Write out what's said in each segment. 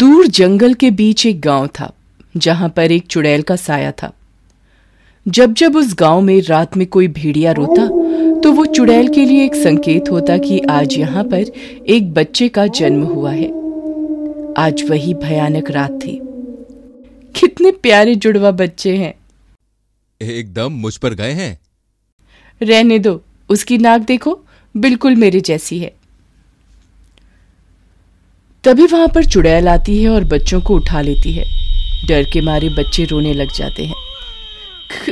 दूर जंगल के बीच एक गांव था जहां पर एक चुड़ैल का साया था जब जब उस गांव में रात में कोई भेड़िया रोता तो वो चुड़ैल के लिए एक संकेत होता कि आज यहाँ पर एक बच्चे का जन्म हुआ है आज वही भयानक रात थी कितने प्यारे जुड़वा बच्चे हैं एकदम मुझ पर गए हैं रहने दो उसकी नाक देखो बिल्कुल मेरे जैसी है तभी वहां पर चुड़ैल आती है और बच्चों को उठा लेती है डर के मारे बच्चे रोने लग जाते हैं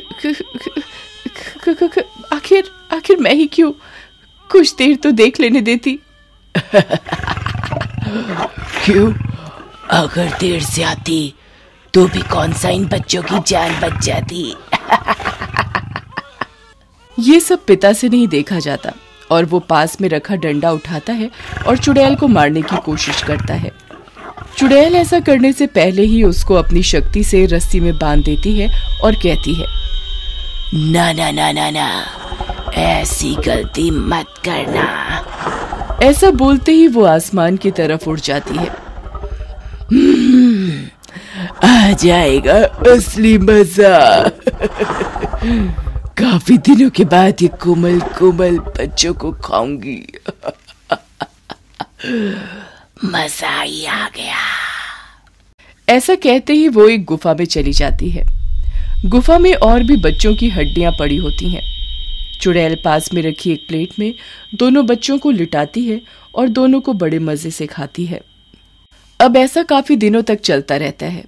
आखिर आखिर मैं ही क्यों कुछ देर तो देख लेने देती क्यों अगर देर से आती तो भी कौन सा इन बच्चों की जान बच जाती ये सब पिता से नहीं देखा जाता और वो पास में रखा डंडा उठाता है और चुड़ैल को मारने की कोशिश करता है चुड़ैल ऐसा करने से पहले ही उसको अपनी शक्ति से रस्सी में बांध देती है और कहती है ना ना ना ना ना ऐसी गलती मत करना ऐसा बोलते ही वो आसमान की तरफ उड़ जाती है हम्म, आ जाएगा असली मजा काफी दिनों के बाद ये कोमल कोमल बच्चों को खाऊंगी मजा ही आ गया ऐसा कहते ही वो एक गुफा में चली जाती है गुफा में और भी बच्चों की हड्डियां पड़ी होती हैं चुड़ैल पास में रखी एक प्लेट में दोनों बच्चों को लिटाती है और दोनों को बड़े मजे से खाती है अब ऐसा काफी दिनों तक चलता रहता है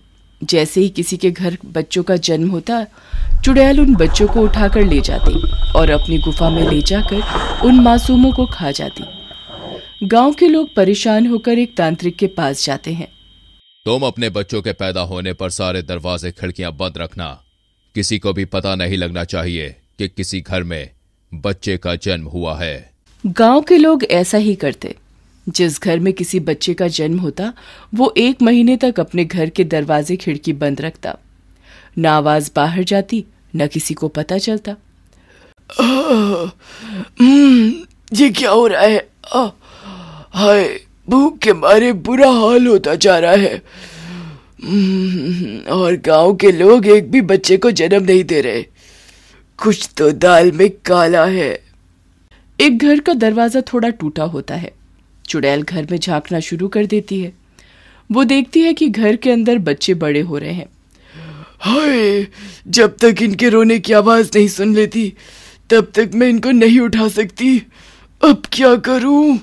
जैसे ही किसी के घर बच्चों का जन्म होता चुड़ैल उन बच्चों को उठाकर ले जाती और अपनी गुफा में ले जाकर उन मासूमों को खा जाती गांव के लोग परेशान होकर एक तांत्रिक के पास जाते हैं तुम अपने बच्चों के पैदा होने पर सारे दरवाजे खिड़कियां बंद रखना किसी को भी पता नहीं लगना चाहिए कि किसी घर में बच्चे का जन्म हुआ है गांव के लोग ऐसा ही करते जिस घर में किसी बच्चे का जन्म होता वो एक महीने तक अपने घर के दरवाजे खिड़की बंद रखता न आवाज बाहर जाती न किसी को पता चलता हम्म, ये क्या हो रहा है हाय भूख के मारे बुरा हाल होता जा रहा है हम्म, और गांव के लोग एक भी बच्चे को जन्म नहीं दे रहे कुछ तो दाल में काला है एक घर का दरवाजा थोड़ा टूटा होता है चुड़ैल घर में झांकना शुरू कर देती है वो देखती है कि घर के अंदर बच्चे बड़े हो रहे हैं हाय जब तक इनके रोने की आवाज़ नहीं सुन लेती तब तक मैं इनको नहीं उठा सकती अब क्या करूं?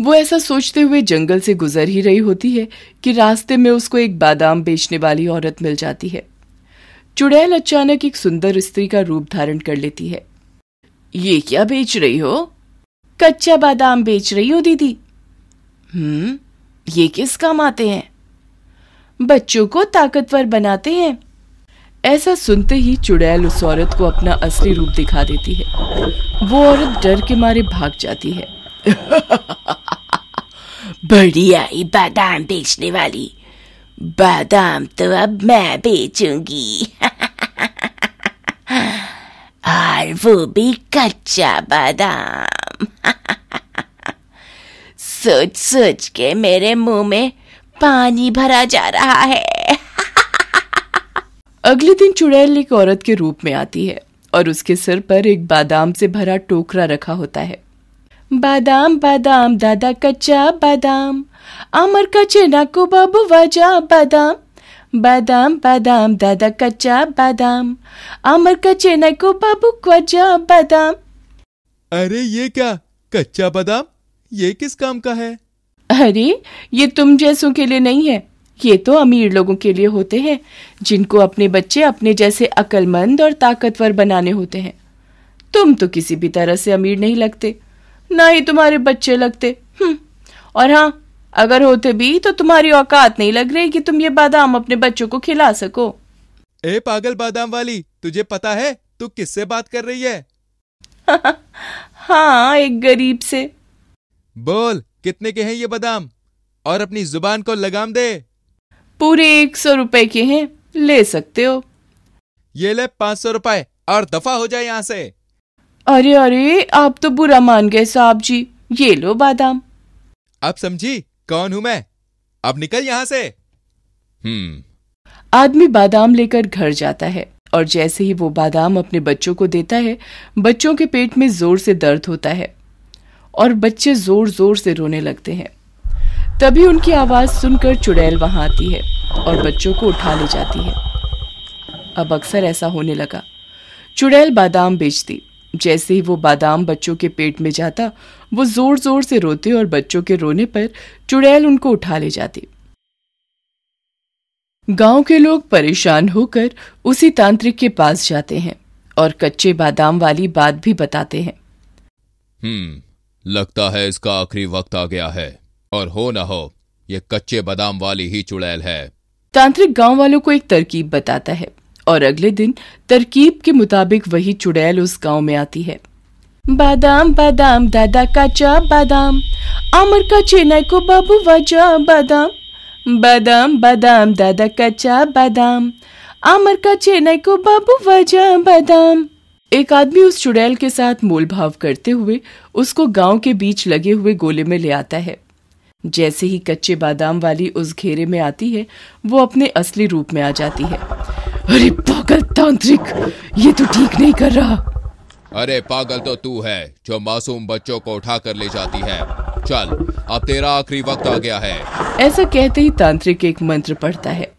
वो ऐसा सोचते हुए जंगल से गुजर ही रही होती है कि रास्ते में उसको एक बादाम बेचने वाली औरत मिल जाती है चुड़ैल अचानक एक सुंदर स्त्री का रूप धारण कर लेती है ये क्या बेच रही हो कच्चा बादाम बेच रही हो दीदी हम्म ये किस काम आते हैं बच्चों को ताकतवर बनाते हैं ऐसा सुनते ही चुड़ैल उस औरत को अपना असली रूप दिखा देती है वो औरत डर के मारे भाग जाती है बढ़िया ही बादाम बेचने वाली बादाम तो अब मैं बेचूंगी और वो भी कच्चा बादाम सोच सोच के मेरे मुंह में पानी भरा जा रहा है अगले दिन चुड़ैल एक औरत के रूप में आती है और उसके सिर पर एक बादाम से भरा टोकरा रखा होता है बादाम बादाम दादा कच्चा बादाम अमर चेना को बाबू वजा बादाम बादाम बादाम दादा कच्चा बादाम अमर चेना को बाबू क्वजा बादाम अरे ये क्या कच्चा बादाम ये किस काम का है अरे ये तुम जैसों के लिए नहीं है ये तो अमीर लोगों के लिए होते हैं जिनको अपने बच्चे अपने जैसे अक्लमंद और ताकतवर बनाने होते हैं तुम तो किसी भी तरह से अमीर नहीं लगते ना ही तुम्हारे बच्चे लगते हम्म, और हाँ अगर होते भी तो तुम्हारी औकात नहीं लग रही कि तुम ये बादाम अपने बच्चों को खिला सको ए पागल बादाम वाली तुझे पता है तू किससे बात कर रही है हाँ एक गरीब से बोल कितने के हैं ये बादाम और अपनी जुबान को लगाम दे पूरे एक सौ रुपए के हैं ले सकते हो ये ले पाँच सौ रुपए और दफा हो जाए यहाँ से अरे अरे आप तो बुरा मान गए साहब जी ये लो बादाम अब समझी कौन हूँ मैं अब निकल यहाँ से हम्म आदमी बादाम लेकर घर जाता है और जैसे ही वो बादाम अपने बच्चों को देता है बच्चों के पेट में जोर से दर्द होता है और बच्चे जोर जोर से रोने लगते हैं तभी उनकी आवाज सुनकर चुड़ैल वहां आती है और बच्चों को उठा ले जाती है अब अक्सर ऐसा होने लगा चुड़ैल बादाम बेचती जैसे ही वो बादाम बच्चों के पेट में जाता वो जोर जोर से रोते और बच्चों के रोने पर चुड़ैल उनको उठा ले जाती गांव के लोग परेशान होकर उसी तांत्रिक के पास जाते हैं और कच्चे बादाम वाली बात भी बताते हैं हम्म लगता है इसका आखिरी वक्त आ गया है और हो ना हो ये कच्चे बादाम वाली ही चुड़ैल है तांत्रिक गांव वालों को एक तरकीब बताता है और अगले दिन तरकीब के मुताबिक वही चुड़ैल उस गांव में आती है बादाम बादाम दादा चा बादाम आमर का चेना को बाबू वजा बादाम बादाम बदाम दादा कच्चा बदाम आमर का चेन्नई को बाबू वजह बदाम एक आदमी उस चुड़ैल के साथ मोल भाव करते हुए उसको गांव के बीच लगे हुए गोले में ले आता है जैसे ही कच्चे बादाम वाली उस घेरे में आती है वो अपने असली रूप में आ जाती है अरे पागल तांत्रिक ये तो ठीक नहीं कर रहा अरे पागल तो तू है जो मासूम बच्चों को उठा कर ले जाती है चल अब तेरा आखिरी वक्त आ गया है ऐसा कहते ही तांत्रिक एक मंत्र पढ़ता है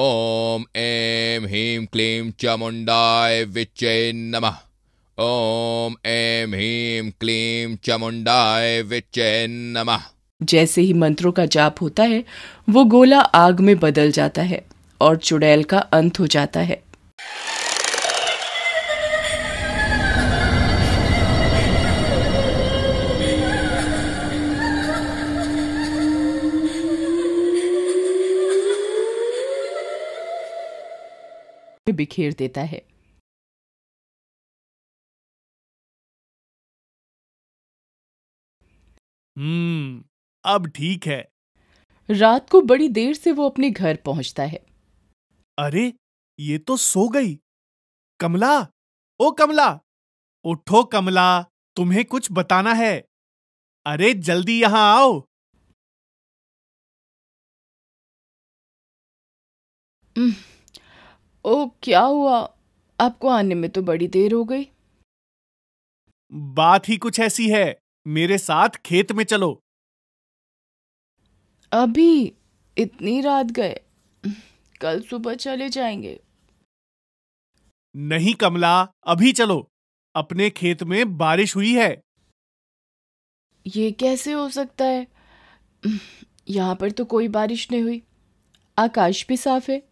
ओम एम ह्रीम क्लीम चामुंडाय विचय नमः ओम एम हीम क्लीम चामुंडाय विचय नमः जैसे ही मंत्रों का जाप होता है वो गोला आग में बदल जाता है और चुड़ैल का अंत हो जाता है बिखेर देता है हम्म अब ठीक है रात को बड़ी देर से वो अपने घर पहुंचता है अरे ये तो सो गई कमला ओ कमला उठो कमला तुम्हें कुछ बताना है अरे जल्दी यहां आओ mm. ओ क्या हुआ आपको आने में तो बड़ी देर हो गई बात ही कुछ ऐसी है मेरे साथ खेत में चलो अभी इतनी रात गए कल सुबह चले जाएंगे नहीं कमला अभी चलो अपने खेत में बारिश हुई है ये कैसे हो सकता है यहाँ पर तो कोई बारिश नहीं हुई आकाश भी साफ है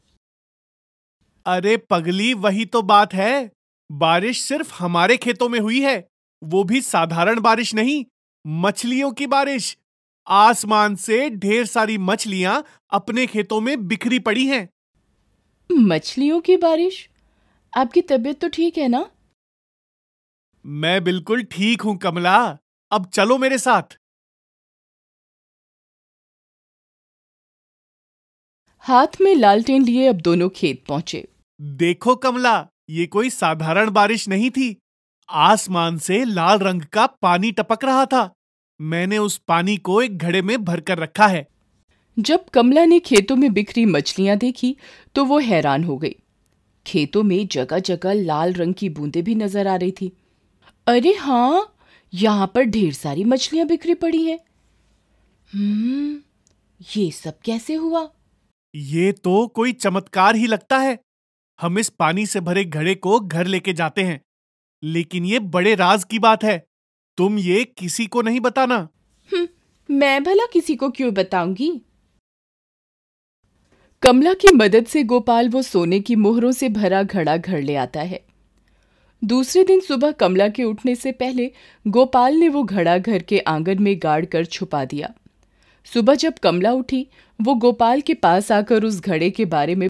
अरे पगली वही तो बात है बारिश सिर्फ हमारे खेतों में हुई है वो भी साधारण बारिश नहीं मछलियों की बारिश आसमान से ढेर सारी मछलियां अपने खेतों में बिखरी पड़ी हैं मछलियों की बारिश आपकी तबीयत तो ठीक है ना मैं बिल्कुल ठीक हूं कमला अब चलो मेरे साथ हाथ में लालटेन लिए अब दोनों खेत पहुंचे देखो कमला ये कोई साधारण बारिश नहीं थी आसमान से लाल रंग का पानी टपक रहा था मैंने उस पानी को एक घड़े में भरकर रखा है जब कमला ने खेतों में बिखरी मछलियां देखी तो वो हैरान हो गई खेतों में जगह जगह लाल रंग की बूंदे भी नजर आ रही थी अरे हाँ यहाँ पर ढेर सारी मछलियां बिखरी पड़ी हैं हम्म ये सब कैसे हुआ ये तो कोई चमत्कार ही लगता है हम इस पानी से भरे घड़े को घर लेके जाते हैं लेकिन ये बड़े राज की बात है तुम ये किसी को नहीं बताना हम्म, मैं भला किसी को क्यों बताऊंगी कमला की मदद से गोपाल वो सोने की मोहरों से भरा घड़ा घर ले आता है दूसरे दिन सुबह कमला के उठने से पहले गोपाल ने वो घड़ा घर के आंगन में गाड़ कर छुपा दिया सुबह जब कमला उठी वो गोपाल के पास आकर उस घड़े के बारे में